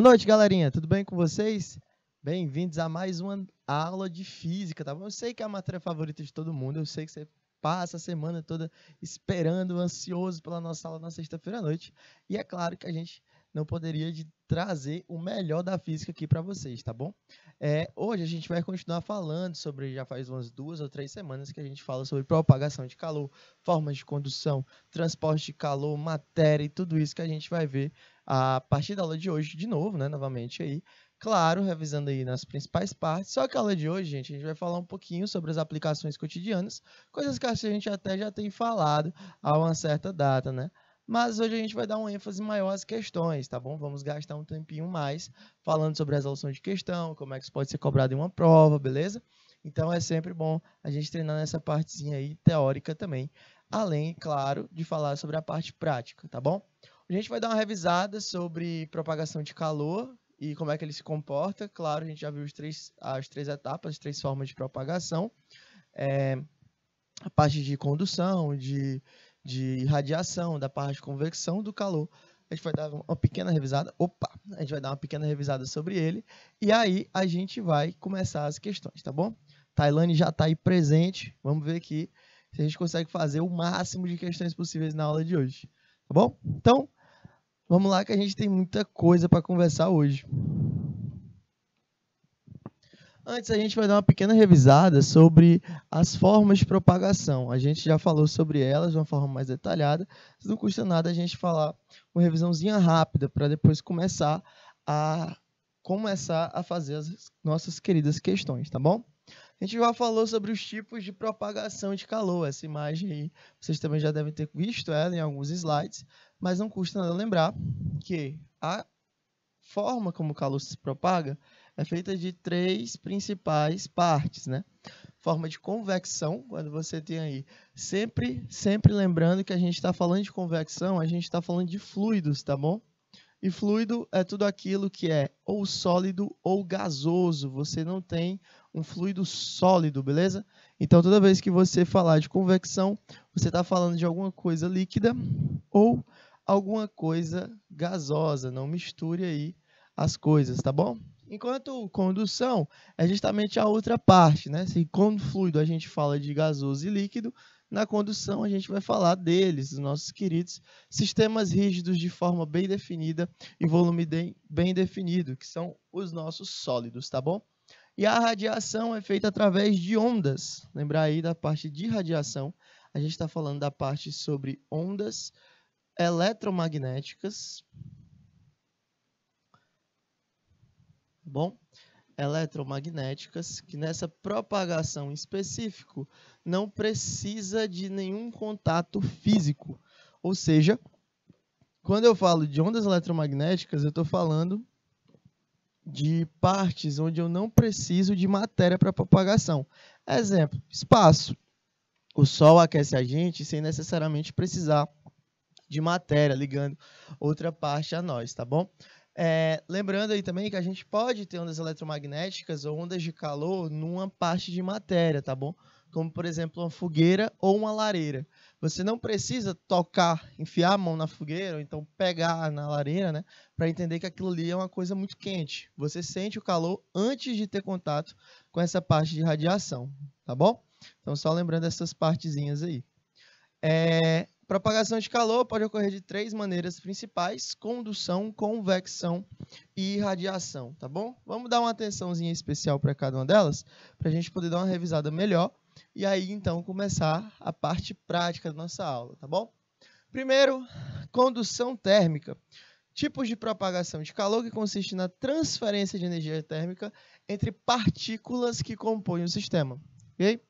Boa noite, galerinha. Tudo bem com vocês? Bem-vindos a mais uma aula de física, tá bom? Eu sei que é a matéria favorita de todo mundo, eu sei que você passa a semana toda esperando, ansioso pela nossa aula na sexta-feira à noite. E é claro que a gente não poderia de trazer o melhor da física aqui para vocês, tá bom? É, hoje a gente vai continuar falando sobre, já faz umas duas ou três semanas que a gente fala sobre propagação de calor, formas de condução, transporte de calor, matéria e tudo isso que a gente vai ver a partir da aula de hoje, de novo, né, novamente aí, claro, revisando aí nas principais partes. Só que a aula de hoje, gente, a gente vai falar um pouquinho sobre as aplicações cotidianas, coisas que a gente até já tem falado há uma certa data, né? Mas hoje a gente vai dar um ênfase maior às questões, tá bom? Vamos gastar um tempinho mais falando sobre a resolução de questão, como é que isso pode ser cobrado em uma prova, beleza? Então é sempre bom a gente treinar nessa partezinha aí teórica também, além, claro, de falar sobre a parte prática, tá bom? A gente vai dar uma revisada sobre propagação de calor e como é que ele se comporta. Claro, a gente já viu os três, as três etapas, as três formas de propagação. É, a parte de condução, de, de radiação, da parte de convecção do calor. A gente vai dar uma pequena revisada. Opa! A gente vai dar uma pequena revisada sobre ele. E aí a gente vai começar as questões, tá bom? Tailane já está aí presente. Vamos ver aqui se a gente consegue fazer o máximo de questões possíveis na aula de hoje. Tá bom? Então, Vamos lá que a gente tem muita coisa para conversar hoje. Antes a gente vai dar uma pequena revisada sobre as formas de propagação. A gente já falou sobre elas de uma forma mais detalhada. Não custa nada a gente falar uma revisãozinha rápida para depois começar a começar a fazer as nossas queridas questões, tá bom? A gente já falou sobre os tipos de propagação de calor. Essa imagem aí, vocês também já devem ter visto ela em alguns slides. Mas não custa nada lembrar que a forma como o calor se propaga é feita de três principais partes, né? Forma de convecção, quando você tem aí, sempre, sempre lembrando que a gente está falando de convecção, a gente está falando de fluidos, tá bom? E fluido é tudo aquilo que é ou sólido ou gasoso. Você não tem um fluido sólido, beleza? Então, toda vez que você falar de convecção, você está falando de alguma coisa líquida ou alguma coisa gasosa. Não misture aí as coisas, tá bom? Enquanto condução é justamente a outra parte, né? Se com fluido a gente fala de gasoso e líquido, na condução a gente vai falar deles, dos nossos queridos sistemas rígidos de forma bem definida e volume bem definido, que são os nossos sólidos, tá bom? E a radiação é feita através de ondas. Lembrar aí da parte de radiação, a gente está falando da parte sobre ondas eletromagnéticas. Bom, eletromagnéticas que nessa propagação específico não precisa de nenhum contato físico. Ou seja, quando eu falo de ondas eletromagnéticas, eu estou falando de partes onde eu não preciso de matéria para propagação. Exemplo, espaço. O Sol aquece a gente sem necessariamente precisar de matéria, ligando outra parte a nós, tá bom? É, lembrando aí também que a gente pode ter ondas eletromagnéticas ou ondas de calor numa parte de matéria, tá bom? Como, por exemplo, uma fogueira ou uma lareira. Você não precisa tocar, enfiar a mão na fogueira ou então pegar na lareira, né? Para entender que aquilo ali é uma coisa muito quente. Você sente o calor antes de ter contato com essa parte de radiação, tá bom? Então, só lembrando essas partezinhas aí. É, Propagação de calor pode ocorrer de três maneiras principais: condução, convecção e radiação, tá bom? Vamos dar uma atençãozinha especial para cada uma delas, para a gente poder dar uma revisada melhor e aí então começar a parte prática da nossa aula, tá bom? Primeiro, condução térmica. Tipos de propagação de calor que consiste na transferência de energia térmica entre partículas que compõem o sistema. ok?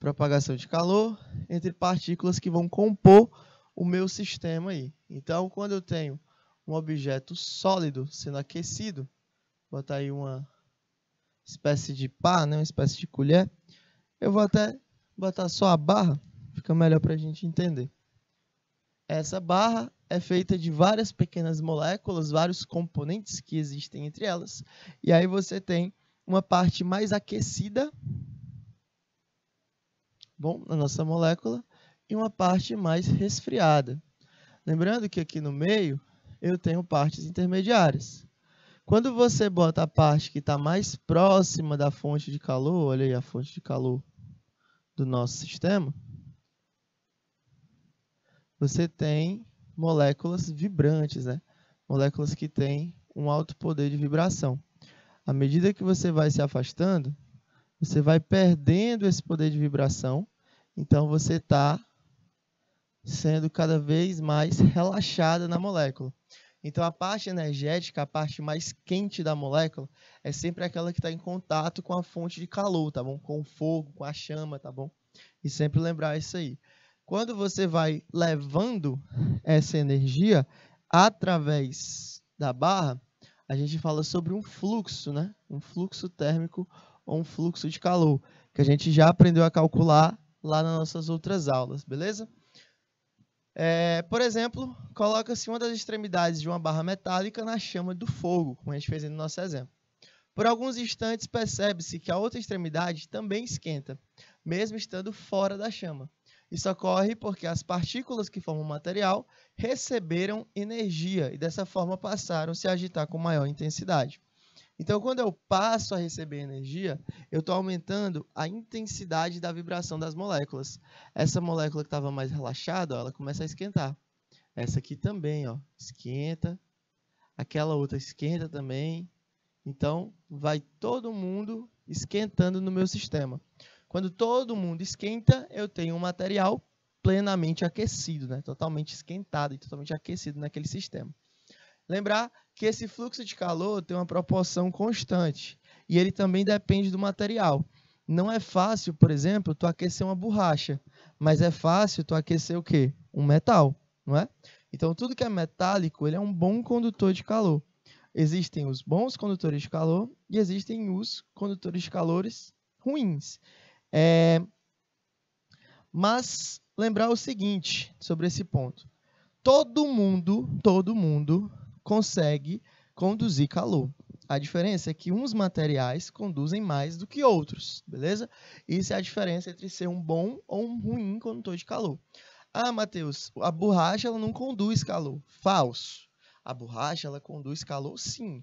propagação de calor entre partículas que vão compor o meu sistema aí. Então, quando eu tenho um objeto sólido sendo aquecido, vou botar aí uma espécie de pá, né, uma espécie de colher, eu vou até botar só a barra, fica melhor para a gente entender. Essa barra é feita de várias pequenas moléculas, vários componentes que existem entre elas, e aí você tem uma parte mais aquecida bom, na nossa molécula e uma parte mais resfriada. Lembrando que aqui no meio eu tenho partes intermediárias. Quando você bota a parte que está mais próxima da fonte de calor, olha aí a fonte de calor do nosso sistema, você tem moléculas vibrantes, né? moléculas que têm um alto poder de vibração. À medida que você vai se afastando, você vai perdendo esse poder de vibração, então você está sendo cada vez mais relaxada na molécula. Então a parte energética, a parte mais quente da molécula, é sempre aquela que está em contato com a fonte de calor, tá bom? Com o fogo, com a chama, tá bom? E sempre lembrar isso aí. Quando você vai levando essa energia através da barra, a gente fala sobre um fluxo, né? Um fluxo térmico ou um fluxo de calor, que a gente já aprendeu a calcular lá nas nossas outras aulas, beleza? É, por exemplo, coloca-se uma das extremidades de uma barra metálica na chama do fogo, como a gente fez no nosso exemplo. Por alguns instantes, percebe-se que a outra extremidade também esquenta, mesmo estando fora da chama. Isso ocorre porque as partículas que formam o material receberam energia e dessa forma passaram a se agitar com maior intensidade. Então, quando eu passo a receber energia, eu estou aumentando a intensidade da vibração das moléculas. Essa molécula que estava mais relaxada, ó, ela começa a esquentar. Essa aqui também, ó, esquenta. Aquela outra esquenta também. Então, vai todo mundo esquentando no meu sistema. Quando todo mundo esquenta, eu tenho um material plenamente aquecido, né? totalmente esquentado e totalmente aquecido naquele sistema. Lembrar que esse fluxo de calor tem uma proporção constante e ele também depende do material. Não é fácil, por exemplo, tu aquecer uma borracha, mas é fácil tu aquecer o quê? Um metal, não é? Então tudo que é metálico, ele é um bom condutor de calor. Existem os bons condutores de calor e existem os condutores de calores ruins. É... Mas lembrar o seguinte sobre esse ponto. Todo mundo, todo mundo consegue conduzir calor. A diferença é que uns materiais conduzem mais do que outros, beleza? Isso é a diferença entre ser um bom ou um ruim condutor de calor. Ah, Matheus, a borracha ela não conduz calor. Falso. A borracha ela conduz calor sim.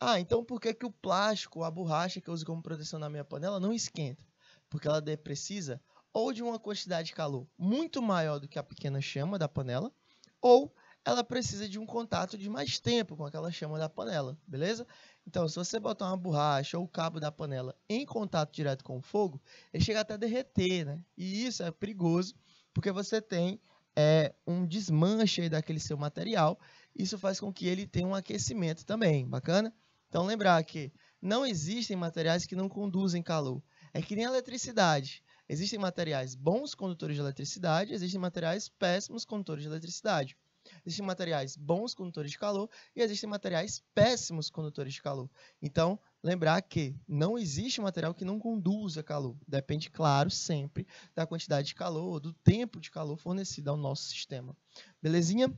Ah, então por que, que o plástico, a borracha que eu uso como proteção na minha panela não esquenta? Porque ela precisa ou de uma quantidade de calor muito maior do que a pequena chama da panela, ou ela precisa de um contato de mais tempo com aquela chama da panela, beleza? Então, se você botar uma borracha ou o cabo da panela em contato direto com o fogo, ele chega até a derreter, né? E isso é perigoso, porque você tem é, um desmanche daquele seu material. Isso faz com que ele tenha um aquecimento também, bacana? Então, lembrar que não existem materiais que não conduzem calor. É que nem a eletricidade. Existem materiais bons condutores de eletricidade, existem materiais péssimos condutores de eletricidade. Existem materiais bons condutores de calor e existem materiais péssimos condutores de calor. Então, lembrar que não existe material que não conduza calor. Depende, claro, sempre da quantidade de calor, do tempo de calor fornecido ao nosso sistema. Belezinha?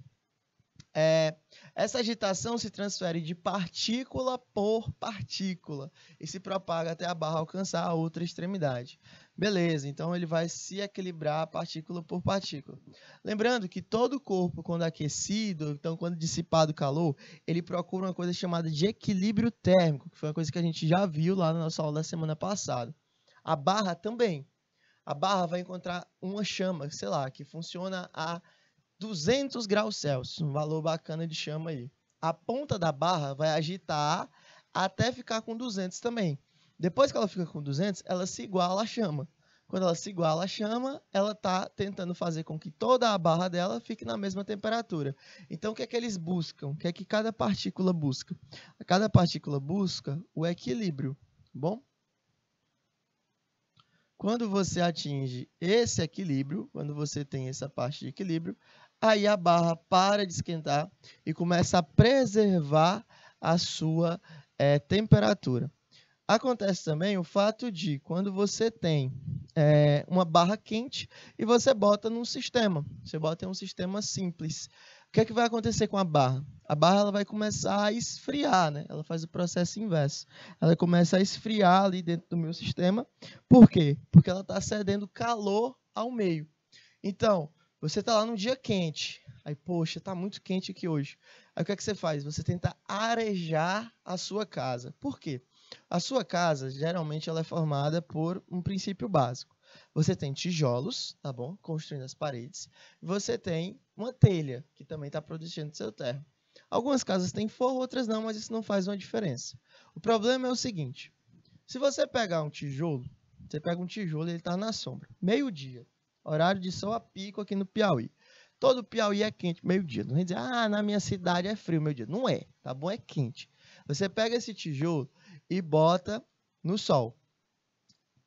É, essa agitação se transfere de partícula por partícula e se propaga até a barra alcançar a outra extremidade. Beleza, então ele vai se equilibrar partícula por partícula. Lembrando que todo o corpo, quando aquecido, então quando dissipado o calor, ele procura uma coisa chamada de equilíbrio térmico, que foi uma coisa que a gente já viu lá na nossa aula da semana passada. A barra também. A barra vai encontrar uma chama, sei lá, que funciona a 200 graus Celsius, um valor bacana de chama aí. A ponta da barra vai agitar até ficar com 200 também. Depois que ela fica com 200, ela se iguala à chama. Quando ela se iguala à chama, ela está tentando fazer com que toda a barra dela fique na mesma temperatura. Então, o que é que eles buscam? O que é que cada partícula busca? Cada partícula busca o equilíbrio, tá bom? Quando você atinge esse equilíbrio, quando você tem essa parte de equilíbrio, Aí a barra para de esquentar e começa a preservar a sua é, temperatura. Acontece também o fato de quando você tem é, uma barra quente e você bota num sistema, você bota em um sistema simples. O que é que vai acontecer com a barra? A barra ela vai começar a esfriar, né? Ela faz o processo inverso. Ela começa a esfriar ali dentro do meu sistema. Por quê? Porque ela está cedendo calor ao meio. Então, você está lá num dia quente. Aí, poxa, está muito quente aqui hoje. Aí o que, é que você faz? Você tenta arejar a sua casa. Por quê? A sua casa, geralmente, ela é formada por um princípio básico. Você tem tijolos, tá bom? Construindo as paredes. Você tem uma telha, que também está protegendo seu terra. Algumas casas têm forro, outras não, mas isso não faz uma diferença. O problema é o seguinte: se você pegar um tijolo, você pega um tijolo e ele está na sombra, meio-dia horário de sol a pico aqui no Piauí. Todo Piauí é quente, meio-dia. Não vem dizer, ah, na minha cidade é frio, meio-dia. Não é, tá bom? É quente. Você pega esse tijolo e bota no sol.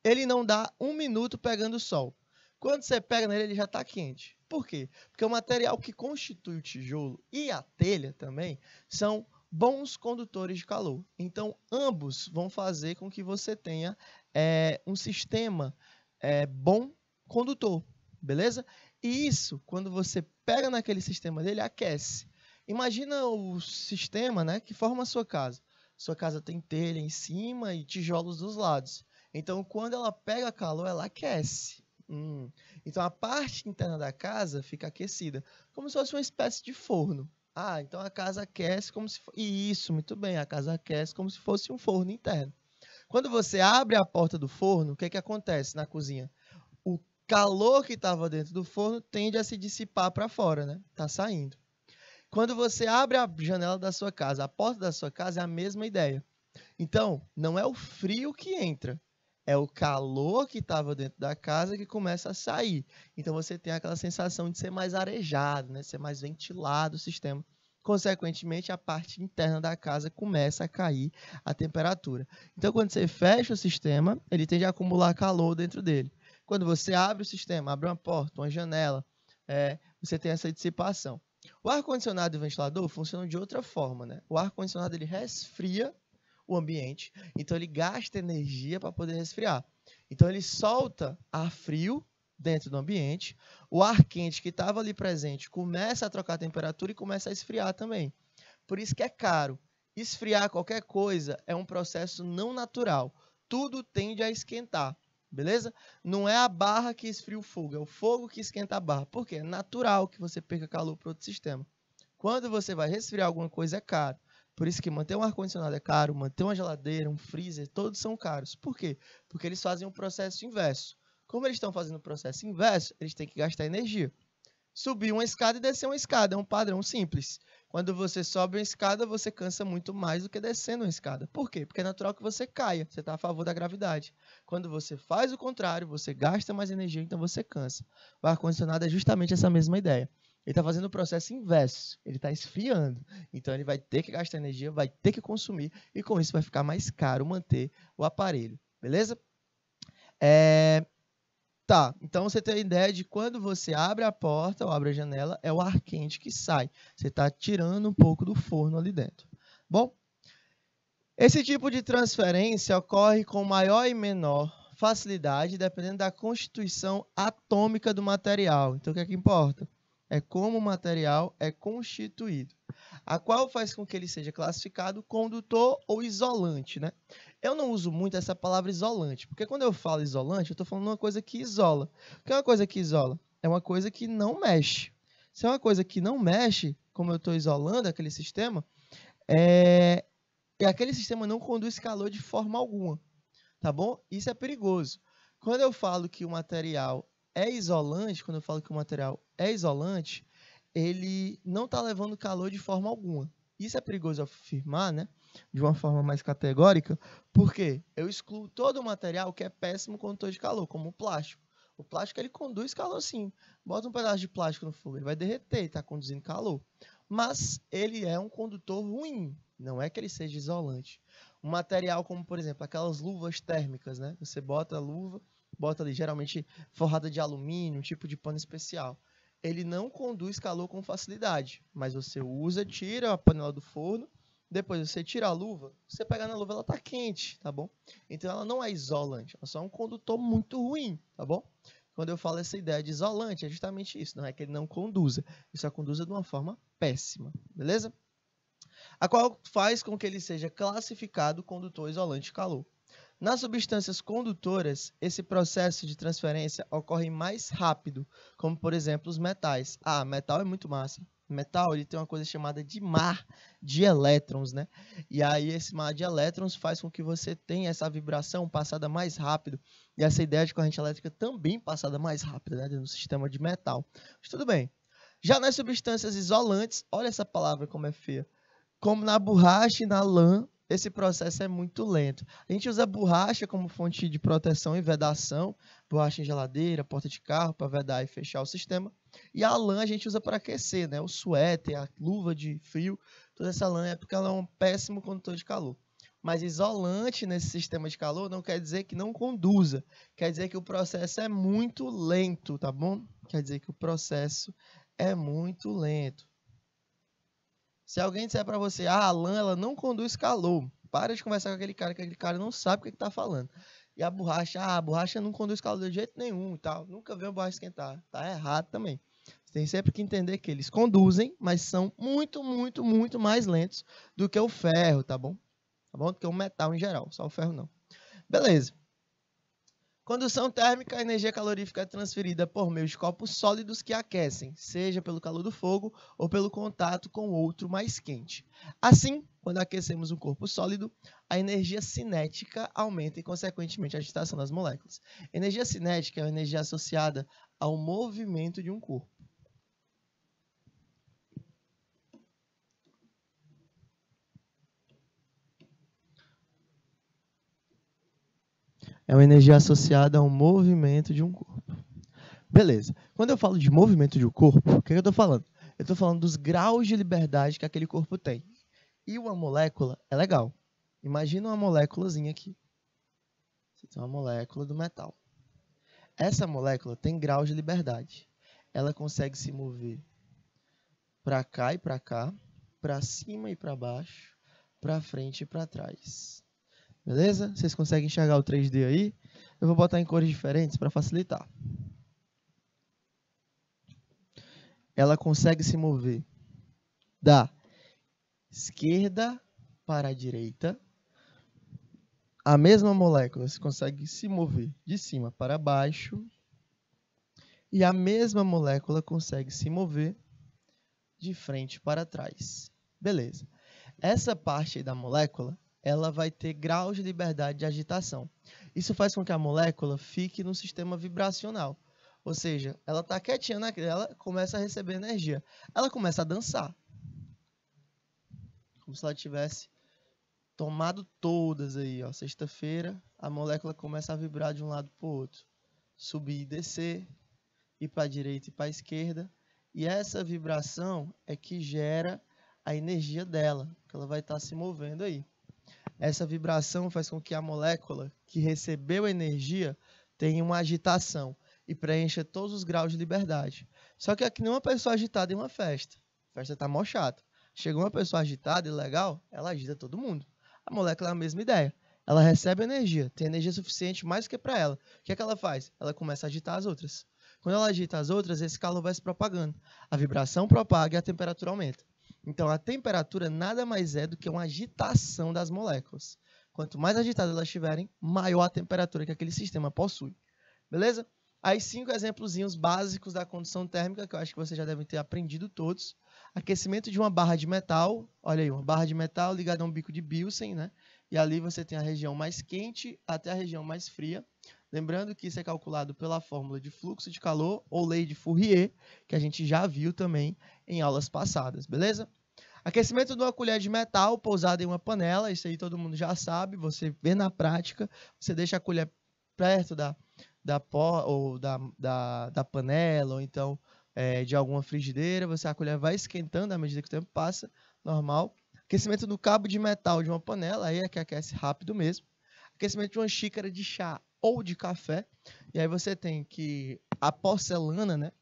Ele não dá um minuto pegando o sol. Quando você pega nele, ele já está quente. Por quê? Porque o material que constitui o tijolo e a telha também são bons condutores de calor. Então, ambos vão fazer com que você tenha é, um sistema é, bom condutor beleza? E isso, quando você pega naquele sistema dele, aquece. Imagina o sistema né, que forma a sua casa. Sua casa tem telha em cima e tijolos dos lados. Então, quando ela pega calor, ela aquece. Hum. Então, a parte interna da casa fica aquecida, como se fosse uma espécie de forno. Ah, então a casa aquece como se fosse. Isso, muito bem, a casa aquece como se fosse um forno interno. Quando você abre a porta do forno, o que, é que acontece na cozinha? calor que estava dentro do forno tende a se dissipar para fora, né? Tá saindo. Quando você abre a janela da sua casa, a porta da sua casa é a mesma ideia. Então, não é o frio que entra, é o calor que estava dentro da casa que começa a sair. Então você tem aquela sensação de ser mais arejado, né? ser mais ventilado o sistema. Consequentemente, a parte interna da casa começa a cair a temperatura. Então, quando você fecha o sistema, ele tende a acumular calor dentro dele. Quando você abre o sistema, abre uma porta, uma janela, é, você tem essa dissipação. O ar-condicionado e o ventilador funcionam de outra forma, né? O ar-condicionado ele resfria o ambiente, então ele gasta energia para poder resfriar. Então ele solta ar frio dentro do ambiente, o ar quente que estava ali presente começa a trocar a temperatura e começa a esfriar também. Por isso que é caro. Esfriar qualquer coisa é um processo não natural. Tudo tende a esquentar. Beleza? Não é a barra que esfria o fogo, é o fogo que esquenta a barra. Por quê? É natural que você perca calor para outro sistema. Quando você vai resfriar alguma coisa, é caro. Por isso que manter um ar-condicionado é caro, manter uma geladeira, um freezer, todos são caros. Por quê? Porque eles fazem o um processo inverso. Como eles estão fazendo o processo inverso, eles têm que gastar energia. Subir uma escada e descer uma escada é um padrão simples. Quando você sobe uma escada, você cansa muito mais do que descendo uma escada. Por quê? Porque é natural que você caia, você está a favor da gravidade. Quando você faz o contrário, você gasta mais energia, então você cansa. O ar-condicionado é justamente essa mesma ideia. Ele está fazendo o processo inverso, ele está esfriando. Então ele vai ter que gastar energia, vai ter que consumir, e com isso vai ficar mais caro manter o aparelho. Beleza? É, Tá, então você tem a ideia de quando você abre a porta ou abre a janela, é o ar quente que sai. Você está tirando um pouco do forno ali dentro. Bom, esse tipo de transferência ocorre com maior e menor facilidade dependendo da constituição atômica do material. Então, o que é que importa? É como o material é constituído, a qual faz com que ele seja classificado condutor ou isolante. Né? Eu não uso muito essa palavra isolante, porque quando eu falo isolante, eu estou falando uma coisa que isola. O que é uma coisa que isola? É uma coisa que não mexe. Se é uma coisa que não mexe, como eu estou isolando aquele sistema, é... aquele sistema não conduz calor de forma alguma. Tá bom? Isso é perigoso. Quando eu falo que o material é isolante, quando eu falo que o material é isolante, ele não está levando calor de forma alguma. Isso é perigoso afirmar, né? de uma forma mais categórica, porque eu excluo todo o material que é péssimo condutor de calor, como o plástico. O plástico ele conduz calor sim. Bota um pedaço de plástico no fogo, ele vai derreter, está conduzindo calor. Mas ele é um condutor ruim, não é que ele seja isolante. Um material como, por exemplo, aquelas luvas térmicas, né? Você bota a luva, bota ali geralmente forrada de alumínio, um tipo de pano especial. Ele não conduz calor com facilidade, mas você usa, tira a panela do forno depois você tira a luva, você pega na luva, ela tá quente, tá bom? Então ela não é isolante, ela só é um condutor muito ruim, tá bom? Quando eu falo essa ideia de isolante, é justamente isso, não é que ele não conduza, ele só conduza de uma forma péssima, beleza? A qual faz com que ele seja classificado condutor isolante calor. Nas substâncias condutoras, esse processo de transferência ocorre mais rápido, como por exemplo os metais. Ah, metal é muito massa, metal, ele tem uma coisa chamada de mar de elétrons, né? E aí esse mar de elétrons faz com que você tenha essa vibração passada mais rápido e essa ideia de corrente elétrica também passada mais rápida, né, no sistema de metal. Mas tudo bem. Já nas substâncias isolantes, olha essa palavra como é feia. Como na borracha e na lã, esse processo é muito lento. A gente usa borracha como fonte de proteção e vedação, borracha em geladeira, porta de carro para vedar e fechar o sistema. E a lã a gente usa para aquecer, né? O suéter, a luva de frio, toda essa lã é porque ela é um péssimo condutor de calor. Mas isolante nesse sistema de calor não quer dizer que não conduza, quer dizer que o processo é muito lento, tá bom? Quer dizer que o processo é muito lento. Se alguém disser para você, ah, a Alan, ela não conduz calor, para de conversar com aquele cara, que aquele cara não sabe o que está falando. E a borracha, ah, a borracha não conduz calor de jeito nenhum e tal. Nunca viu a borracha esquentar. Tá errado também. Você tem sempre que entender que eles conduzem, mas são muito, muito, muito mais lentos do que o ferro, tá bom? Tá bom? Do que o metal em geral, só o ferro não. Beleza. Condução térmica, a energia calorífica é transferida por meio de corpos sólidos que aquecem, seja pelo calor do fogo ou pelo contato com outro mais quente. Assim, quando aquecemos um corpo sólido, a energia cinética aumenta e, consequentemente, a agitação das moléculas. Energia cinética é a energia associada ao movimento de um corpo. É uma energia associada ao movimento de um corpo. Beleza. Quando eu falo de movimento de um corpo, o que, é que eu estou falando? Eu estou falando dos graus de liberdade que aquele corpo tem. E uma molécula é legal. Imagina uma moléculazinha aqui. Você tem é uma molécula do metal. Essa molécula tem graus de liberdade. Ela consegue se mover para cá e para cá, para cima e para baixo, para frente e para trás. Beleza? Vocês conseguem enxergar o 3D aí? Eu vou botar em cores diferentes para facilitar. Ela consegue se mover da esquerda para a direita. A mesma molécula se consegue se mover de cima para baixo. E a mesma molécula consegue se mover de frente para trás. Beleza. Essa parte da molécula ela vai ter graus de liberdade de agitação. Isso faz com que a molécula fique no sistema vibracional. Ou seja, ela está quietinha naquela, começa a receber energia. Ela começa a dançar. Como se ela tivesse tomado todas aí, ó. Sexta-feira, a molécula começa a vibrar de um lado para o outro. Subir e descer, ir para a direita e para a esquerda. E essa vibração é que gera a energia dela, que ela vai estar tá se movendo aí. Essa vibração faz com que a molécula que recebeu energia tenha uma agitação e preencha todos os graus de liberdade. Só que é que nem uma pessoa agitada em uma festa. A festa está mó chata. Chegou uma pessoa agitada e legal, ela agita todo mundo. A molécula é a mesma ideia. Ela recebe energia, tem energia suficiente mais que para ela. O que, é que ela faz? Ela começa a agitar as outras. Quando ela agita as outras, esse calor vai se propagando. A vibração propaga e a temperatura aumenta. Então, a temperatura nada mais é do que uma agitação das moléculas. Quanto mais agitadas elas estiverem, maior a temperatura que aquele sistema possui. Beleza? Aí, cinco exemplozinhos básicos da condução térmica, que eu acho que vocês já devem ter aprendido todos. Aquecimento de uma barra de metal, olha aí, uma barra de metal ligada a um bico de Bilsen, né? E ali você tem a região mais quente até a região mais fria. Lembrando que isso é calculado pela fórmula de fluxo de calor ou lei de Fourier, que a gente já viu também em aulas passadas, beleza? Aquecimento de uma colher de metal pousada em uma panela, isso aí todo mundo já sabe, você vê na prática, você deixa a colher perto da, da, por, ou da, da, da panela, ou então é, de alguma frigideira, você a colher vai esquentando à medida que o tempo passa, normal. Aquecimento do cabo de metal de uma panela, aí é que aquece rápido mesmo. Aquecimento de uma xícara de chá, ou de café. E aí você tem que a porcelana, né?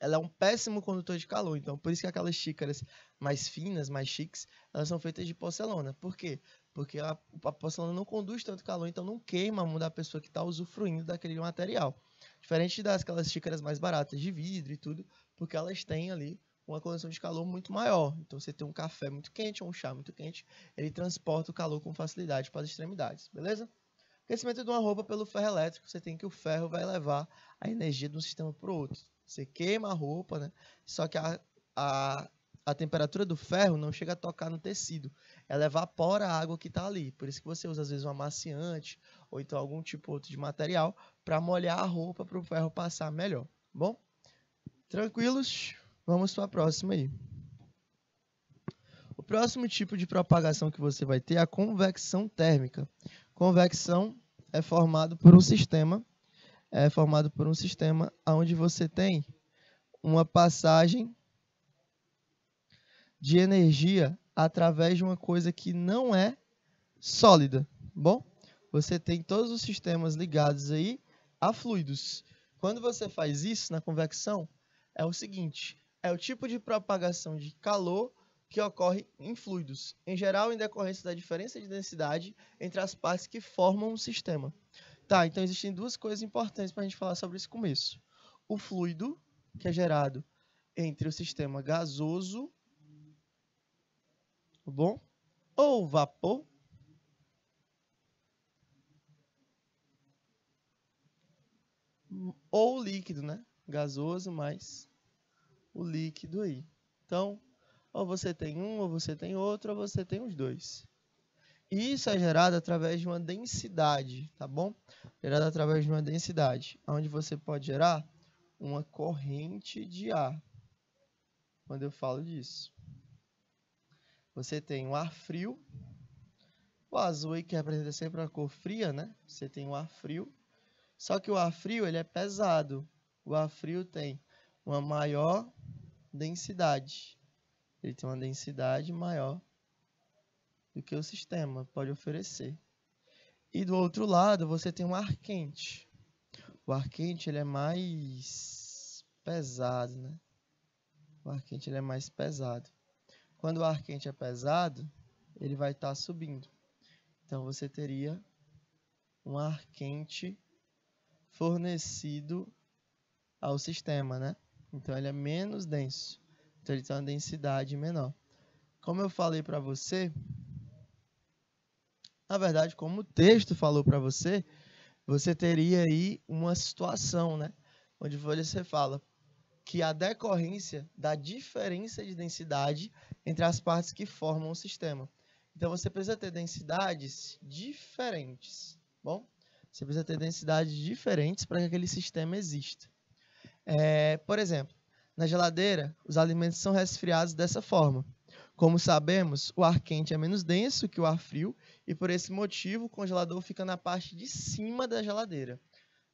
Ela é um péssimo condutor de calor, então por isso que aquelas xícaras mais finas, mais chiques, elas são feitas de porcelana. Por quê? Porque a, a porcelana não conduz tanto calor, então não queima a mão da pessoa que está usufruindo daquele material. Diferente das aquelas xícaras mais baratas de vidro e tudo, porque elas têm ali uma condição de calor muito maior. Então você tem um café muito quente ou um chá muito quente, ele transporta o calor com facilidade para as extremidades, beleza? Aquecimento de uma roupa pelo ferro elétrico, você tem que o ferro vai levar a energia de um sistema para o outro. Você queima a roupa, né? Só que a, a, a temperatura do ferro não chega a tocar no tecido. Ela evapora a água que está ali. Por isso que você usa, às vezes, um amaciante ou então algum tipo outro de material para molhar a roupa para o ferro passar melhor. Tá bom? Tranquilos? Vamos para a próxima aí. O próximo tipo de propagação que você vai ter é a convecção térmica. Convecção é formado por um sistema, é formado por um sistema onde você tem uma passagem de energia através de uma coisa que não é sólida. Tá bom, você tem todos os sistemas ligados aí a fluidos. Quando você faz isso na convecção, é o seguinte: é o tipo de propagação de calor que ocorre em fluidos, em geral em decorrência da diferença de densidade entre as partes que formam um sistema. Tá, então existem duas coisas importantes para a gente falar sobre esse começo. O fluido, que é gerado entre o sistema gasoso, tá bom? Ou vapor, ou líquido, né? Gasoso mais o líquido aí. Então, ou você tem um, ou você tem outro, ou você tem os dois. E isso é gerado através de uma densidade, tá bom? Gerado através de uma densidade, onde você pode gerar uma corrente de ar. Quando eu falo disso, você tem o ar frio, o azul aí que representa sempre a cor fria, né? Você tem o ar frio, só que o ar frio ele é pesado. O ar frio tem uma maior densidade. Ele tem uma densidade maior do que o sistema pode oferecer. E do outro lado, você tem um ar quente. O ar quente ele é mais pesado, né? O ar quente ele é mais pesado. Quando o ar quente é pesado, ele vai estar tá subindo. Então você teria um ar quente fornecido ao sistema, né? Então ele é menos denso. Então, ele tem uma densidade menor. Como eu falei para você, na verdade, como o texto falou para você, você teria aí uma situação, né? Onde você fala que a decorrência da diferença de densidade entre as partes que formam o sistema. Então, você precisa ter densidades diferentes, bom? Você precisa ter densidades diferentes para que aquele sistema exista. É, por exemplo, na geladeira, os alimentos são resfriados dessa forma. Como sabemos, o ar quente é menos denso que o ar frio e por esse motivo o congelador fica na parte de cima da geladeira.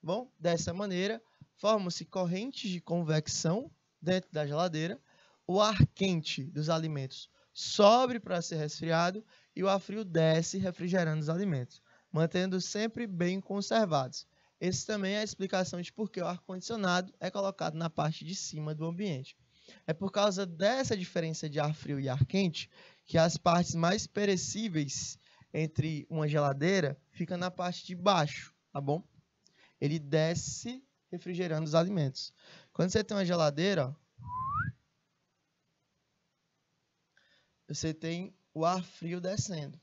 Bom, dessa maneira, formam-se correntes de convecção dentro da geladeira, o ar quente dos alimentos sobe para ser resfriado e o ar frio desce refrigerando os alimentos, mantendo sempre bem conservados. Essa também é a explicação de por que o ar-condicionado é colocado na parte de cima do ambiente. É por causa dessa diferença de ar frio e ar quente que as partes mais perecíveis entre uma geladeira fica na parte de baixo, tá bom? Ele desce refrigerando os alimentos. Quando você tem uma geladeira, você tem o ar frio descendo.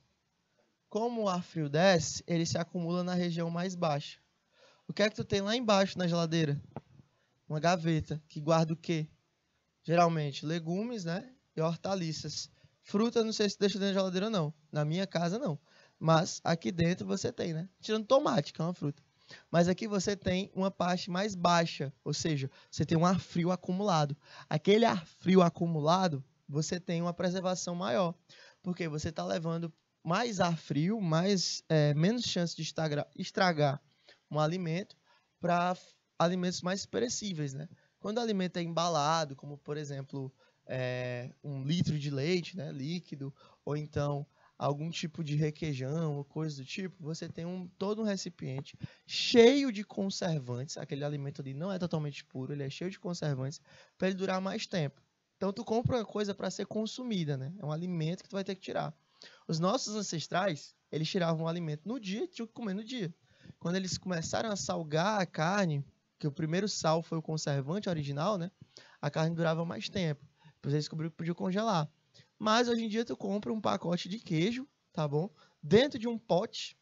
Como o ar frio desce, ele se acumula na região mais baixa. O que é que tu tem lá embaixo na geladeira? Uma gaveta que guarda o quê? Geralmente legumes, né? E hortaliças. Fruta, não sei se deixa dentro da geladeira ou não. Na minha casa, não. Mas aqui dentro você tem, né? Tirando tomate, que é uma fruta. Mas aqui você tem uma parte mais baixa, ou seja, você tem um ar frio acumulado. Aquele ar frio acumulado, você tem uma preservação maior, porque você está levando mais ar frio, mais é, menos chance de estragar, estragar um alimento para alimentos mais perecíveis, né? Quando o alimento é embalado, como por exemplo é, um litro de leite, né, líquido, ou então algum tipo de requeijão ou coisa do tipo, você tem um, todo um recipiente cheio de conservantes. Aquele alimento ali não é totalmente puro, ele é cheio de conservantes para ele durar mais tempo. Então tu compra uma coisa para ser consumida, né? É um alimento que tu vai ter que tirar. Os nossos ancestrais, eles tiravam o alimento no dia e tinham que comer no dia. Quando eles começaram a salgar a carne, que o primeiro sal foi o conservante original, né? A carne durava mais tempo. Depois eles descobriram que podia congelar. Mas hoje em dia tu compra um pacote de queijo, tá bom? Dentro de um pote.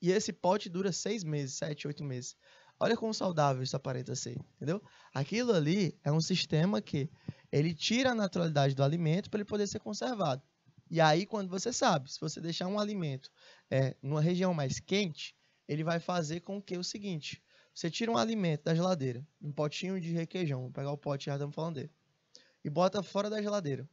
E esse pote dura seis meses, sete, oito meses. Olha como saudável isso aparenta ser, entendeu? Aquilo ali é um sistema que ele tira a naturalidade do alimento para ele poder ser conservado. E aí, quando você sabe, se você deixar um alimento é, numa região mais quente, ele vai fazer com que o seguinte: você tira um alimento da geladeira, um potinho de requeijão, vou pegar o pote já estamos falando dele, e bota fora da geladeira.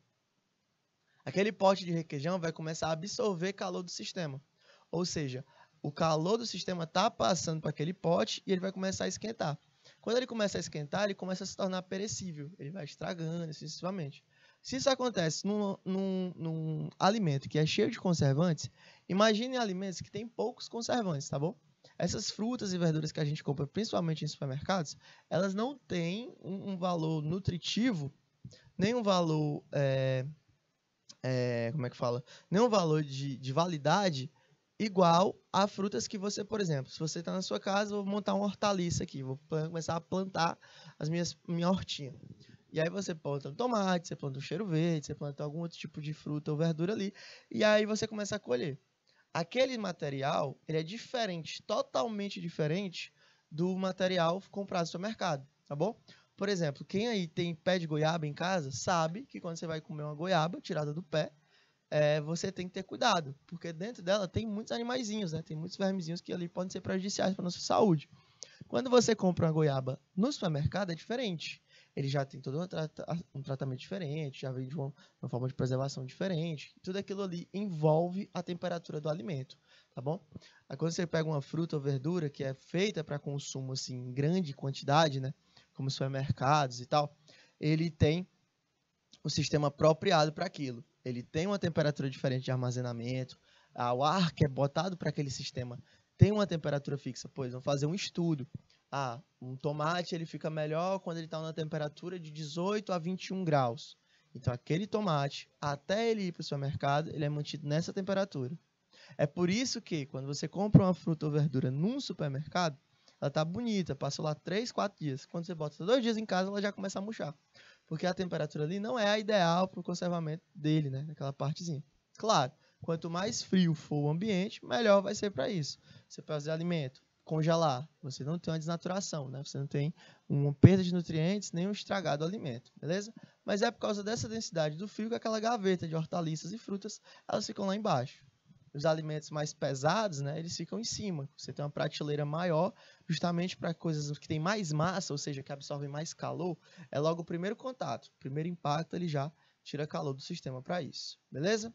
Aquele pote de requeijão vai começar a absorver calor do sistema. Ou seja, o calor do sistema está passando para aquele pote e ele vai começar a esquentar. Quando ele começa a esquentar, ele começa a se tornar perecível. Ele vai estragando, excessivamente. Se isso acontece num, num, num alimento que é cheio de conservantes, imagine alimentos que têm poucos conservantes, tá bom? Essas frutas e verduras que a gente compra, principalmente em supermercados, elas não têm um, um valor nutritivo, nem um valor. É, é, como é que fala? Nem um valor de, de validade igual a frutas que você, por exemplo, se você está na sua casa, vou montar uma hortaliça aqui, vou começar a plantar as minhas minha hortinha. E aí você planta um tomate, você planta um cheiro verde, você planta algum outro tipo de fruta ou verdura ali, e aí você começa a colher. Aquele material, ele é diferente, totalmente diferente do material comprado no supermercado, tá bom? Por exemplo, quem aí tem pé de goiaba em casa, sabe que quando você vai comer uma goiaba tirada do pé, é, você tem que ter cuidado, porque dentro dela tem muitos animaizinhos, né? Tem muitos vermezinhos que ali podem ser prejudiciais para nossa saúde. Quando você compra uma goiaba no supermercado é diferente ele já tem todo um tratamento diferente, já vem de uma, uma forma de preservação diferente. Tudo aquilo ali envolve a temperatura do alimento, tá bom? Aí quando você pega uma fruta ou verdura que é feita para consumo assim em grande quantidade, né, como supermercados e tal, ele tem o sistema apropriado para aquilo. Ele tem uma temperatura diferente de armazenamento, ah, o ar que é botado para aquele sistema tem uma temperatura fixa, pois vão fazer um estudo ah, um tomate ele fica melhor quando ele está na temperatura de 18 a 21 graus. Então aquele tomate, até ele ir para o seu mercado ele é mantido nessa temperatura. É por isso que quando você compra uma fruta ou verdura num supermercado, ela está bonita, passou lá 3, 4 dias. Quando você bota dois dias em casa, ela já começa a murchar. Porque a temperatura ali não é a ideal para o conservamento dele, né? Aquela partezinha. Claro, quanto mais frio for o ambiente, melhor vai ser para isso. Você pode fazer alimento congelar, você não tem uma desnaturação, né? Você não tem uma perda de nutrientes, nem um estragado alimento, beleza? Mas é por causa dessa densidade do frio que aquela gaveta de hortaliças e frutas, elas ficam lá embaixo. Os alimentos mais pesados, né, eles ficam em cima. Você tem uma prateleira maior, justamente para coisas que têm mais massa, ou seja, que absorvem mais calor, é logo o primeiro contato, o primeiro impacto, ele já tira calor do sistema para isso, beleza?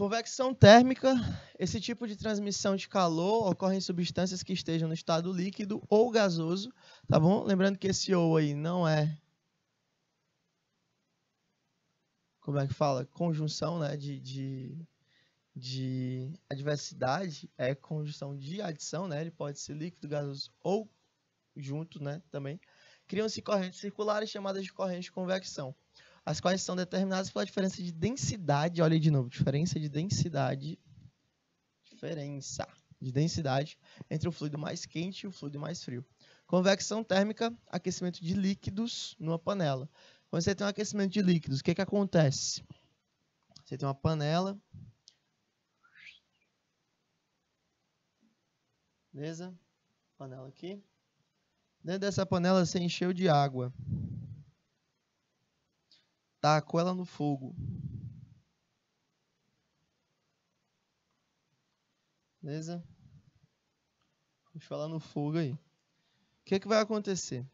Convecção térmica, esse tipo de transmissão de calor ocorre em substâncias que estejam no estado líquido ou gasoso, tá bom? Lembrando que esse ou aí não é como é que fala? Conjunção, né, de, de, de adversidade, é conjunção de adição, né? Ele pode ser líquido, gasoso ou junto, né, também. Criam-se correntes circulares chamadas de corrente de convecção as quais são determinadas pela diferença de densidade. Olha aí de novo, diferença de densidade. Diferença de densidade entre o fluido mais quente e o fluido mais frio. Convecção térmica, aquecimento de líquidos numa panela. Quando você tem um aquecimento de líquidos, o que, que acontece? Você tem uma panela. Beleza? Panela aqui. Dentro dessa panela você encheu de água. Tacou tá ela no fogo. Beleza? Deixa ela no fogo aí. O que, é que vai acontecer?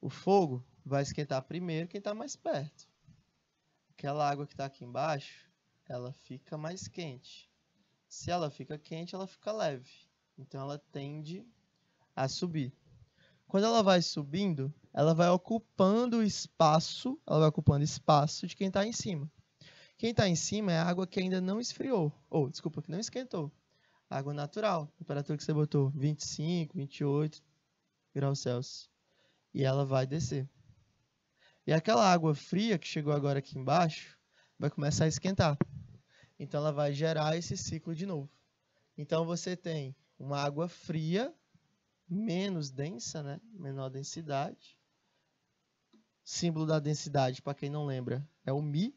O fogo vai esquentar primeiro quem está mais perto. Aquela água que está aqui embaixo, ela fica mais quente. Se ela fica quente, ela fica leve. Então ela tende a subir. Quando ela vai subindo, ela vai ocupando espaço, ela vai ocupando espaço de quem está em cima. Quem está em cima é a água que ainda não esfriou, ou desculpa, que não esquentou. Água natural, temperatura que você botou 25, 28 graus Celsius. E ela vai descer. E aquela água fria que chegou agora aqui embaixo vai começar a esquentar. Então ela vai gerar esse ciclo de novo. Então você tem uma água fria menos densa, né? menor densidade, símbolo da densidade, para quem não lembra, é o Mi,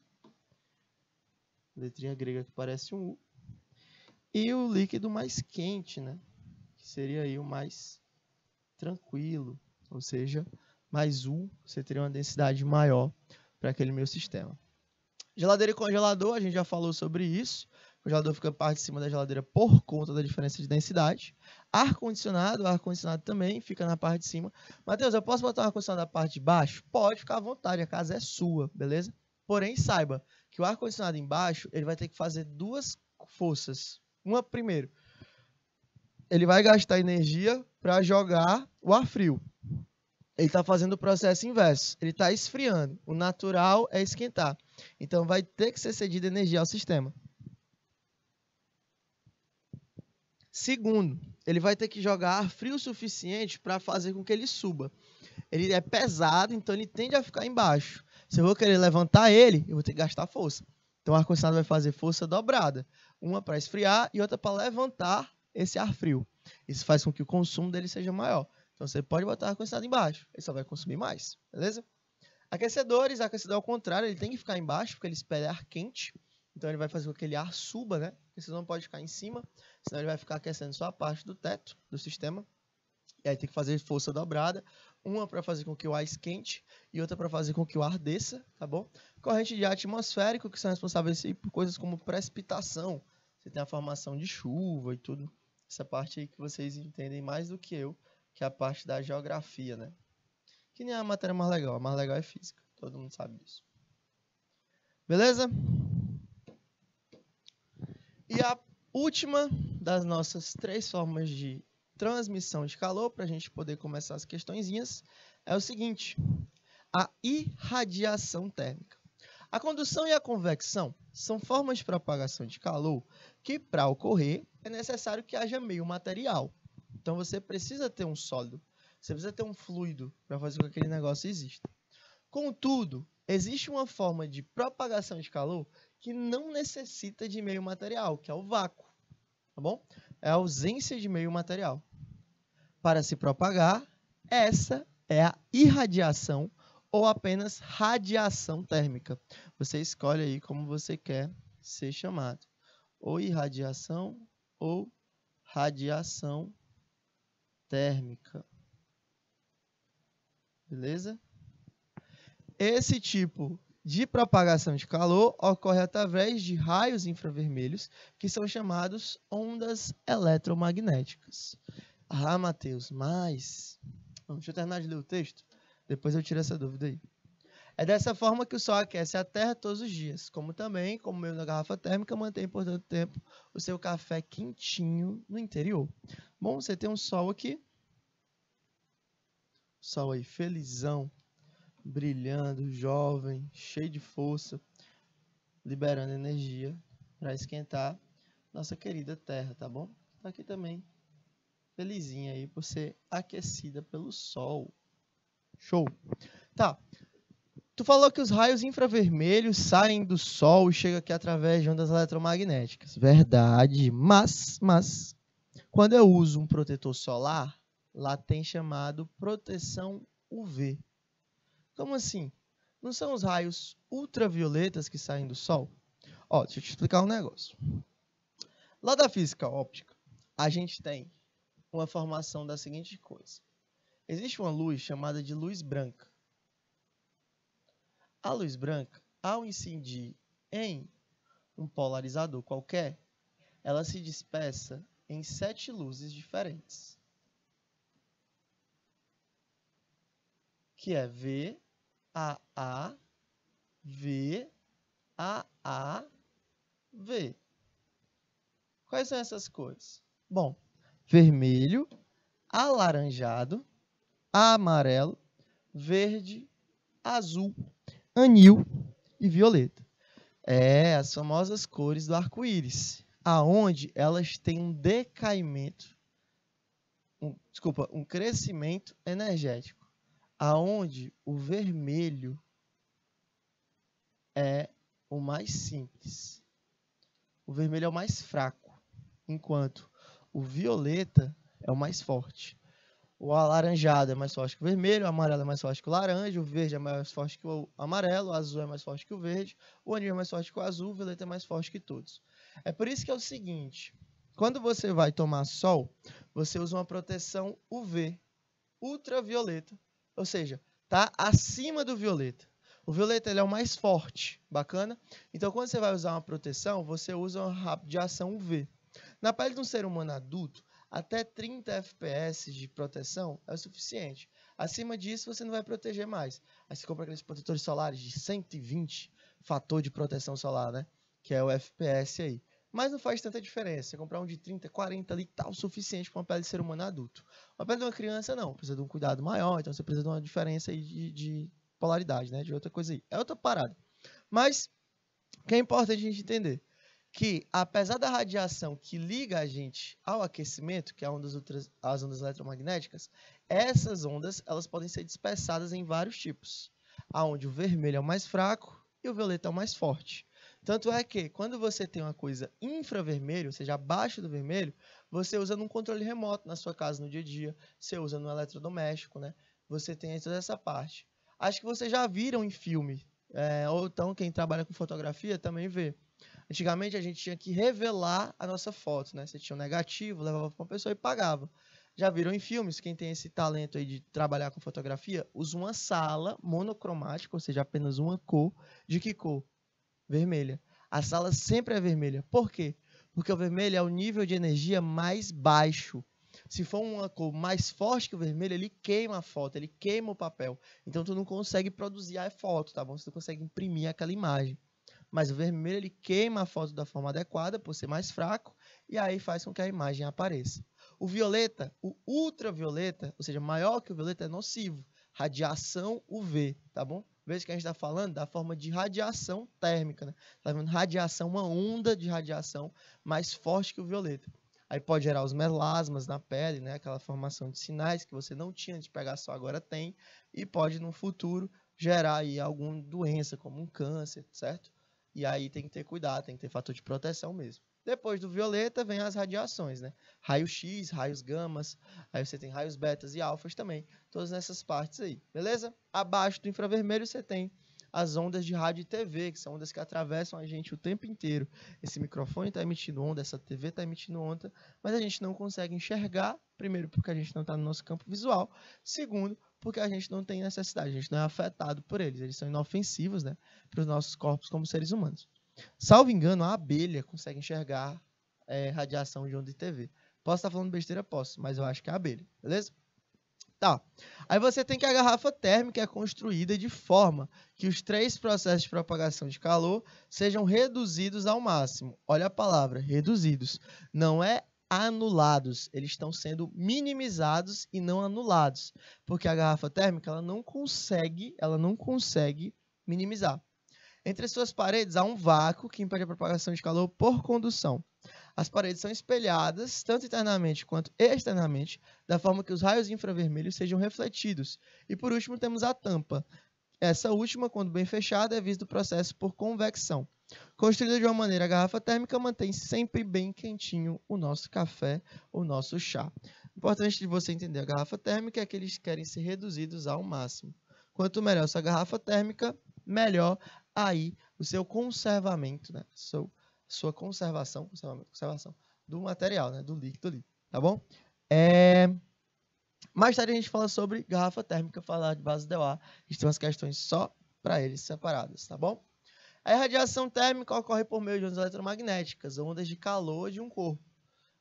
letrinha grega que parece um U, e o líquido mais quente, né? que seria aí o mais tranquilo, ou seja, mais U, você teria uma densidade maior para aquele meu sistema. Geladeira e congelador, a gente já falou sobre isso. O congelador fica parte de cima da geladeira por conta da diferença de densidade. Ar-condicionado, ar-condicionado também fica na parte de cima. Matheus, eu posso botar um ar-condicionado na parte de baixo? Pode ficar à vontade, a casa é sua, beleza? Porém, saiba que o ar-condicionado embaixo, ele vai ter que fazer duas forças. Uma, primeiro, ele vai gastar energia para jogar o ar frio. Ele está fazendo o processo inverso, ele está esfriando. O natural é esquentar. Então, vai ter que ser cedida energia ao sistema. Segundo, ele vai ter que jogar ar frio o suficiente para fazer com que ele suba. Ele é pesado, então ele tende a ficar embaixo. Se eu vou querer levantar ele, eu vou ter que gastar força. Então o ar-condicionado vai fazer força dobrada, uma para esfriar e outra para levantar esse ar frio. Isso faz com que o consumo dele seja maior. Então você pode botar ar-condicionado embaixo, ele só vai consumir mais, beleza? Aquecedores, aquecedor ao contrário, ele tem que ficar embaixo porque ele espera ar quente. Então ele vai fazer com que aquele ar suba, né? Porque você não pode ficar em cima, senão ele vai ficar aquecendo só a parte do teto do sistema. E aí tem que fazer força dobrada, uma para fazer com que o ar esquente e outra para fazer com que o ar desça, tá bom? Corrente de ar atmosférico que são responsáveis por coisas como precipitação. Você tem a formação de chuva e tudo. Essa parte aí que vocês entendem mais do que eu, que é a parte da geografia, né? Que nem a matéria mais legal, a mais legal é física. Todo mundo sabe disso. Beleza? E a última das nossas três formas de transmissão de calor, para a gente poder começar as questõezinhas, é o seguinte: a irradiação térmica. A condução e a convecção são formas de propagação de calor que, para ocorrer, é necessário que haja meio material. Então você precisa ter um sólido, você precisa ter um fluido para fazer com que aquele negócio exista. Contudo, Existe uma forma de propagação de calor que não necessita de meio material, que é o vácuo, tá bom? É a ausência de meio material. Para se propagar, essa é a irradiação ou apenas radiação térmica. Você escolhe aí como você quer ser chamado. Ou irradiação ou radiação térmica. Beleza? Esse tipo de propagação de calor ocorre através de raios infravermelhos, que são chamados ondas eletromagnéticas. Ah, Matheus, mas. Deixa eu terminar de ler o texto, depois eu tiro essa dúvida aí. É dessa forma que o Sol aquece a Terra todos os dias, como também, como meio da garrafa térmica, mantém por tanto tempo o seu café quentinho no interior. Bom, você tem um Sol aqui. Sol aí, felizão, brilhando, jovem, cheio de força, liberando energia para esquentar nossa querida Terra, tá bom? Tá aqui também, felizinha aí por ser aquecida pelo Sol. Show! Tá. Tu falou que os raios infravermelhos saem do Sol e chegam aqui através de ondas eletromagnéticas. Verdade, mas, mas, quando eu uso um protetor solar, lá tem chamado proteção UV. Como assim? Não são os raios ultravioletas que saem do Sol? Ó, deixa eu te explicar um negócio. Lá da física óptica, a gente tem uma formação da seguinte coisa. Existe uma luz chamada de luz branca. A luz branca, ao incidir em um polarizador qualquer, ela se dispersa em sete luzes diferentes. Que é V, a, A, V, A, A, V. Quais são essas cores? Bom, vermelho, alaranjado, amarelo, verde, azul, anil e violeta. É, as famosas cores do arco-íris, aonde elas têm um decaimento, um, desculpa, um crescimento energético aonde o vermelho é o mais simples. O vermelho é o mais fraco, enquanto o violeta é o mais forte. O alaranjado é mais forte que o vermelho, o amarelo é mais forte que o laranja, o verde é mais forte que o amarelo, o azul é mais forte que o verde, o anil é mais forte que o azul, o violeta é mais forte que todos. É por isso que é o seguinte: quando você vai tomar sol, você usa uma proteção UV, ultravioleta, ou seja, está acima do violeta. O violeta ele é o mais forte, bacana? Então, quando você vai usar uma proteção, você usa uma rápida de ação UV. Na pele de um ser humano adulto, até 30 FPS de proteção é o suficiente. Acima disso, você não vai proteger mais. Aí você compra aqueles protetores solares de 120 fator de proteção solar, né? Que é o FPS aí. Mas não faz tanta diferença. Você comprar um de 30, 40 ali, tá o suficiente para uma pele de ser humano adulto. Uma pele de uma criança, não. Precisa de um cuidado maior, então você precisa de uma diferença aí de, de polaridade, né? De outra coisa aí. É outra parada. Mas, o que é importante a gente entender? Que, apesar da radiação que liga a gente ao aquecimento, que é ondas as ondas eletromagnéticas, essas ondas elas podem ser dispersadas em vários tipos. aonde o vermelho é o mais fraco e o violeta é o mais forte. Tanto é que quando você tem uma coisa infravermelho, ou seja, abaixo do vermelho, você usa num controle remoto na sua casa no dia a dia, você usa no eletrodoméstico, né? Você tem toda essa parte. Acho que vocês já viram em filme, é, ou então quem trabalha com fotografia também vê. Antigamente a gente tinha que revelar a nossa foto, né? Você tinha um negativo, levava para uma pessoa e pagava. Já viram em filmes, quem tem esse talento aí de trabalhar com fotografia, usa uma sala monocromática, ou seja, apenas uma cor. De que cor? vermelha. A sala sempre é vermelha. Por quê? Porque o vermelho é o nível de energia mais baixo. Se for uma cor mais forte que o vermelho, ele queima a foto, ele queima o papel. Então tu não consegue produzir a foto, tá bom? Você não consegue imprimir aquela imagem. Mas o vermelho ele queima a foto da forma adequada, por ser mais fraco, e aí faz com que a imagem apareça. O violeta, o ultravioleta, ou seja, maior que o violeta, é nocivo. Radiação UV, tá bom? Veja que a gente está falando da forma de radiação térmica, né? Está vendo radiação, uma onda de radiação mais forte que o violeta. Aí pode gerar os melasmas na pele, né? Aquela formação de sinais que você não tinha de pegar só agora tem. E pode, no futuro, gerar aí alguma doença, como um câncer, certo? E aí tem que ter cuidado, tem que ter fator de proteção mesmo. Depois do violeta vem as radiações, né? Raios x raios gamas, aí você tem raios betas e alfas também, todas nessas partes aí, beleza? Abaixo do infravermelho você tem as ondas de rádio e TV, que são ondas que atravessam a gente o tempo inteiro. Esse microfone está emitindo onda, essa TV está emitindo onda, mas a gente não consegue enxergar, primeiro, porque a gente não está no nosso campo visual, segundo, porque a gente não tem necessidade, a gente não é afetado por eles, eles são inofensivos né, para os nossos corpos como seres humanos. Salvo engano, a abelha consegue enxergar é, radiação de onda de TV. Posso estar falando besteira? Posso, mas eu acho que é a abelha, beleza? Tá. Aí você tem que a garrafa térmica é construída de forma que os três processos de propagação de calor sejam reduzidos ao máximo. Olha a palavra, reduzidos. Não é anulados, eles estão sendo minimizados e não anulados, porque a garrafa térmica ela não consegue, ela não consegue minimizar. Entre as suas paredes há um vácuo que impede a propagação de calor por condução. As paredes são espelhadas, tanto internamente quanto externamente, da forma que os raios infravermelhos sejam refletidos. E por último, temos a tampa. Essa última, quando bem fechada, é vista o processo por convecção. Construída de uma maneira, a garrafa térmica mantém sempre bem quentinho o nosso café, o nosso chá. Importante de você entender a garrafa térmica é que eles querem ser reduzidos ao máximo. Quanto melhor essa garrafa térmica, melhor aí o seu conservamento, né? Seu, sua conservação, conservação, conservação do material, né? Do líquido ali, tá bom? É... Mais tarde a gente fala sobre garrafa térmica, falar de base de ar. A gente tem umas questões só para eles separadas, tá bom? A irradiação térmica ocorre por meio de ondas eletromagnéticas, ondas de calor de um corpo.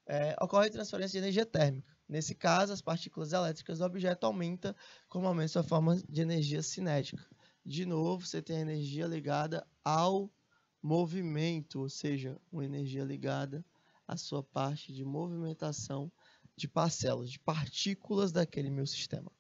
É, ocorre transferência de energia térmica. Nesse caso, as partículas elétricas do objeto aumentam com o aumento da forma de energia cinética de novo, você tem a energia ligada ao movimento, ou seja, uma energia ligada à sua parte de movimentação de parcelas, de partículas daquele meu sistema.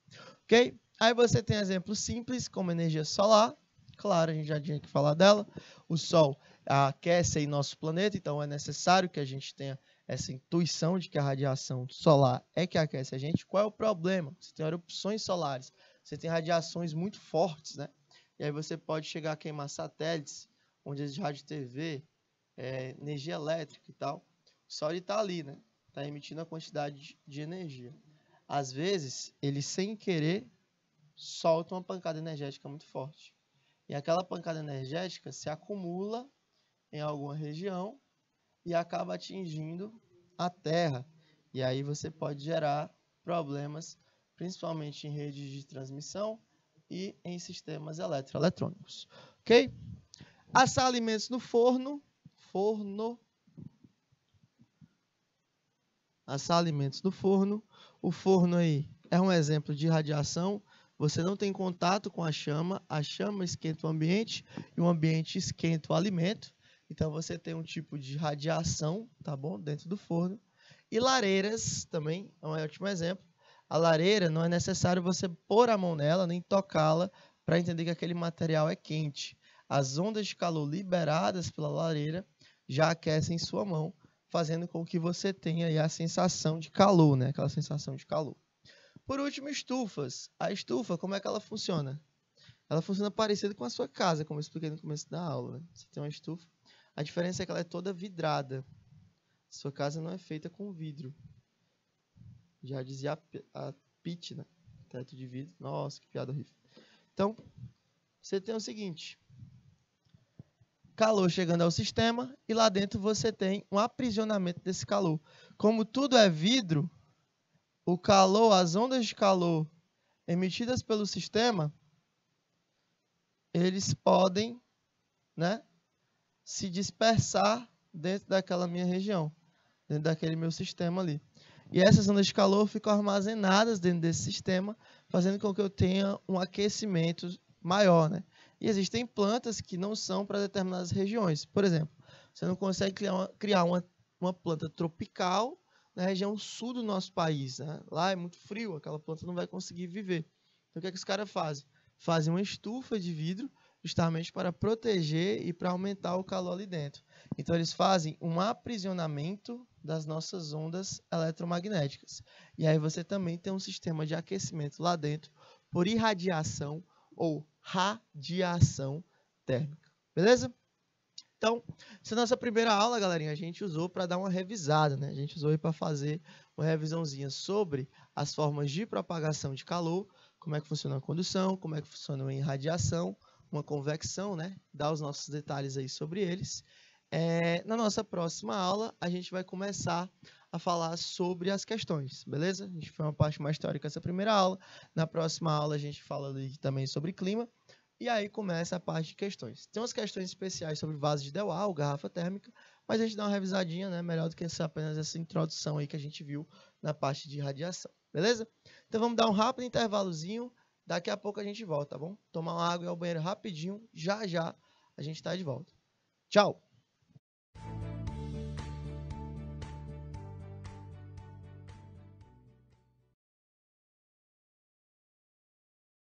Ok? Aí você tem exemplos simples, como energia solar. Claro, a gente já tinha que falar dela. O Sol aquece aí nosso planeta, então é necessário que a gente tenha essa intuição de que a radiação solar é que aquece a gente. Qual é o problema? Você tem erupções solares, você tem radiações muito fortes, né? E aí você pode chegar a queimar satélites, onde de rádio TV, é, energia elétrica e tal. Só ele está ali, né? Está emitindo a quantidade de energia. Às vezes, ele sem querer solta uma pancada energética muito forte. E aquela pancada energética se acumula em alguma região e acaba atingindo a Terra. E aí você pode gerar problemas, principalmente em redes de transmissão, e em sistemas eletroeletrônicos. Ok? Assar alimentos no forno. Forno. Assar alimentos no forno. O forno aí é um exemplo de radiação. Você não tem contato com a chama. A chama esquenta o ambiente e o ambiente esquenta o alimento. Então você tem um tipo de radiação, tá bom? Dentro do forno. E lareiras também é um ótimo exemplo. A lareira não é necessário você pôr a mão nela nem tocá-la para entender que aquele material é quente. As ondas de calor liberadas pela lareira já aquecem sua mão, fazendo com que você tenha a sensação de calor, né? Aquela sensação de calor. Por último, estufas. A estufa, como é que ela funciona? Ela funciona parecido com a sua casa, como eu expliquei no começo da aula. Né? Você tem uma estufa. A diferença é que ela é toda vidrada. Sua casa não é feita com vidro. Já dizia a, a né? Teto de vidro. Nossa, que piada horrível. Então, você tem o seguinte. Calor chegando ao sistema e lá dentro você tem um aprisionamento desse calor. Como tudo é vidro, o calor, as ondas de calor emitidas pelo sistema, eles podem né, se dispersar dentro daquela minha região, dentro daquele meu sistema ali. E essas ondas de calor ficam armazenadas dentro desse sistema, fazendo com que eu tenha um aquecimento maior. Né? E existem plantas que não são para determinadas regiões. Por exemplo, você não consegue criar uma, criar uma, uma planta tropical na região sul do nosso país. Né? Lá é muito frio, aquela planta não vai conseguir viver. Então, o que, é que os caras fazem? Fazem uma estufa de vidro justamente para proteger e para aumentar o calor ali dentro. Então, eles fazem um aprisionamento das nossas ondas eletromagnéticas. E aí você também tem um sistema de aquecimento lá dentro por irradiação ou radiação térmica. Beleza? Então, essa é a nossa primeira aula, galerinha, a gente usou para dar uma revisada, né? A gente usou para fazer uma revisãozinha sobre as formas de propagação de calor, como é que funciona a condução, como é que funciona a irradiação, uma convecção, né? Dar os nossos detalhes aí sobre eles. É, na nossa próxima aula, a gente vai começar a falar sobre as questões, beleza? A gente foi uma parte mais teórica essa primeira aula. Na próxima aula, a gente fala também sobre clima. E aí começa a parte de questões. Tem umas questões especiais sobre vaso de Dewar, garrafa térmica, mas a gente dá uma revisadinha, né? Melhor do que essa, apenas essa introdução aí que a gente viu na parte de radiação, beleza? Então vamos dar um rápido intervalozinho. Daqui a pouco a gente volta, tá bom? Tomar uma água e ir ao banheiro rapidinho. Já já a gente está de volta. Tchau!